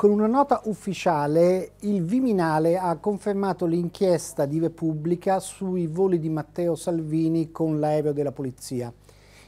Con una nota ufficiale il Viminale ha confermato l'inchiesta di Repubblica sui voli di Matteo Salvini con l'aereo della polizia.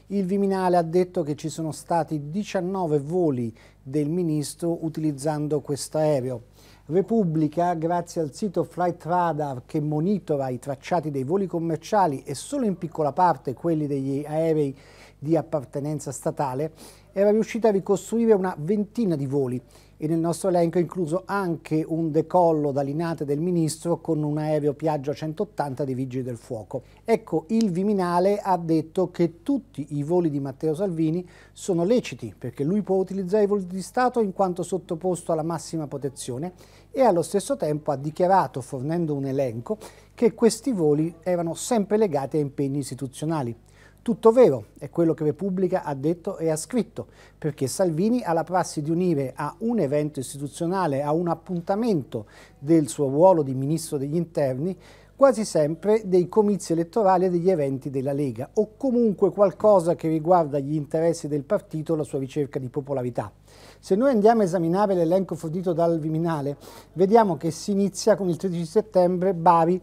Il Viminale ha detto che ci sono stati 19 voli del ministro utilizzando questo aereo. Repubblica, grazie al sito Flight Radar che monitora i tracciati dei voli commerciali e solo in piccola parte quelli degli aerei di appartenenza statale, era riuscita a ricostruire una ventina di voli e nel nostro elenco è incluso anche un decollo da Linate del Ministro con un aereo Piaggio 180 dei Vigili del Fuoco. Ecco, il Viminale ha detto che tutti i voli di Matteo Salvini sono leciti perché lui può utilizzare i voli di Stato in quanto sottoposto alla massima protezione e allo stesso tempo ha dichiarato, fornendo un elenco, che questi voli erano sempre legati a impegni istituzionali. Tutto vero, è quello che Repubblica ha detto e ha scritto, perché Salvini ha la prassi di unire a un evento istituzionale, a un appuntamento del suo ruolo di ministro degli interni, quasi sempre dei comizi elettorali e degli eventi della Lega, o comunque qualcosa che riguarda gli interessi del partito e la sua ricerca di popolarità. Se noi andiamo a esaminare l'elenco fornito dal Viminale, vediamo che si inizia con il 13 settembre Bari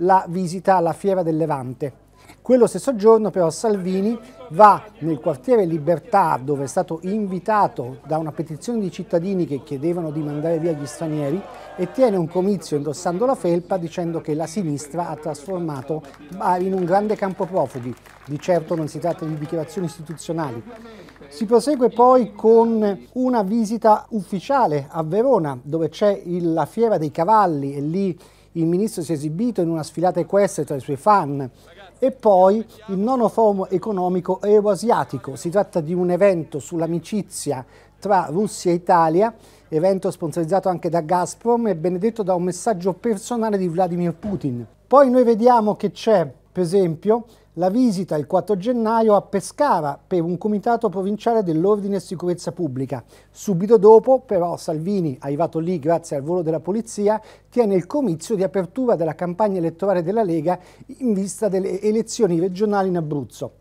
la visita alla Fiera del Levante, quello stesso giorno però Salvini va nel quartiere Libertà dove è stato invitato da una petizione di cittadini che chiedevano di mandare via gli stranieri e tiene un comizio indossando la felpa dicendo che la sinistra ha trasformato in un grande campo profughi. Di certo non si tratta di dichiarazioni istituzionali. Si prosegue poi con una visita ufficiale a Verona dove c'è la fiera dei cavalli e lì il ministro si è esibito in una sfilata equestre tra i suoi fan e poi il nono forum economico euroasiatico. Si tratta di un evento sull'amicizia tra Russia e Italia, evento sponsorizzato anche da Gazprom e benedetto da un messaggio personale di Vladimir Putin. Poi noi vediamo che c'è, per esempio, la visita il 4 gennaio a Pescara per un comitato provinciale dell'ordine e sicurezza pubblica. Subito dopo, però, Salvini, arrivato lì grazie al volo della polizia, tiene il comizio di apertura della campagna elettorale della Lega in vista delle elezioni regionali in Abruzzo.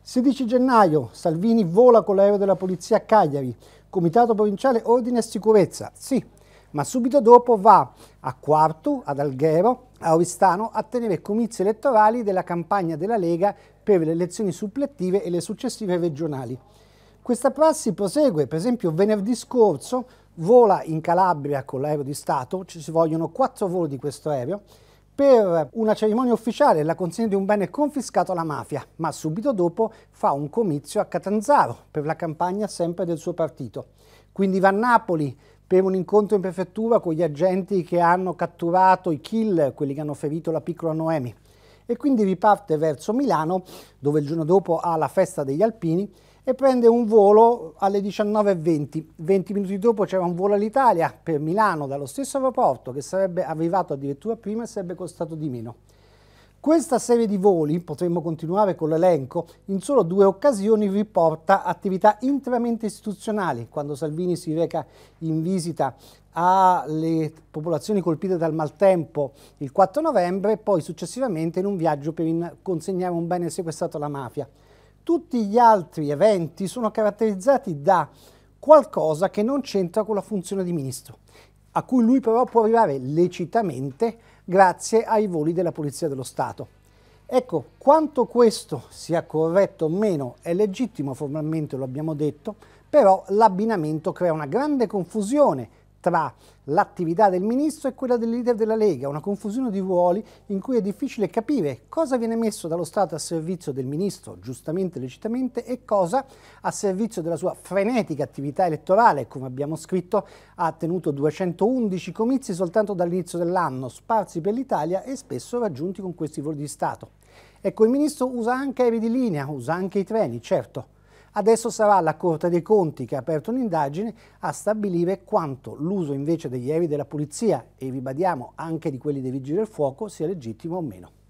16 gennaio, Salvini vola con l'aereo della polizia a Cagliari, comitato provinciale ordine e sicurezza, sì, ma subito dopo va a Quartu, ad Alghero, a Oristano a tenere comizi elettorali della campagna della Lega per le elezioni supplettive e le successive regionali. Questa prassi prosegue, per esempio venerdì scorso vola in Calabria con l'aereo di Stato, ci si vogliono quattro voli di questo aereo, per una cerimonia ufficiale e la consegna di un bene confiscato alla mafia, ma subito dopo fa un comizio a Catanzaro per la campagna sempre del suo partito. Quindi va a Napoli, per un incontro in prefettura con gli agenti che hanno catturato i kill, quelli che hanno ferito la piccola Noemi. E quindi riparte verso Milano, dove il giorno dopo ha la festa degli alpini, e prende un volo alle 19.20. 20 minuti dopo c'era un volo all'Italia per Milano dallo stesso aeroporto che sarebbe arrivato addirittura prima e sarebbe costato di meno. Questa serie di voli, potremmo continuare con l'elenco, in solo due occasioni riporta attività interamente istituzionali, quando Salvini si reca in visita alle popolazioni colpite dal maltempo il 4 novembre e poi successivamente in un viaggio per consegnare un bene sequestrato alla mafia. Tutti gli altri eventi sono caratterizzati da qualcosa che non c'entra con la funzione di ministro, a cui lui però può arrivare lecitamente grazie ai voli della Polizia dello Stato. Ecco, quanto questo sia corretto o meno è legittimo formalmente, lo abbiamo detto, però l'abbinamento crea una grande confusione tra l'attività del ministro e quella del leader della Lega, una confusione di ruoli in cui è difficile capire cosa viene messo dallo Stato a servizio del ministro, giustamente e lecitamente, e cosa a servizio della sua frenetica attività elettorale. Come abbiamo scritto, ha tenuto 211 comizi soltanto dall'inizio dell'anno, sparsi per l'Italia e spesso raggiunti con questi voli di Stato. Ecco, il ministro usa anche aerei di linea, usa anche i treni, certo, Adesso sarà la Corte dei Conti che ha aperto un'indagine a stabilire quanto l'uso invece degli aerei della Polizia e ribadiamo anche di quelli dei Vigili del Fuoco sia legittimo o meno.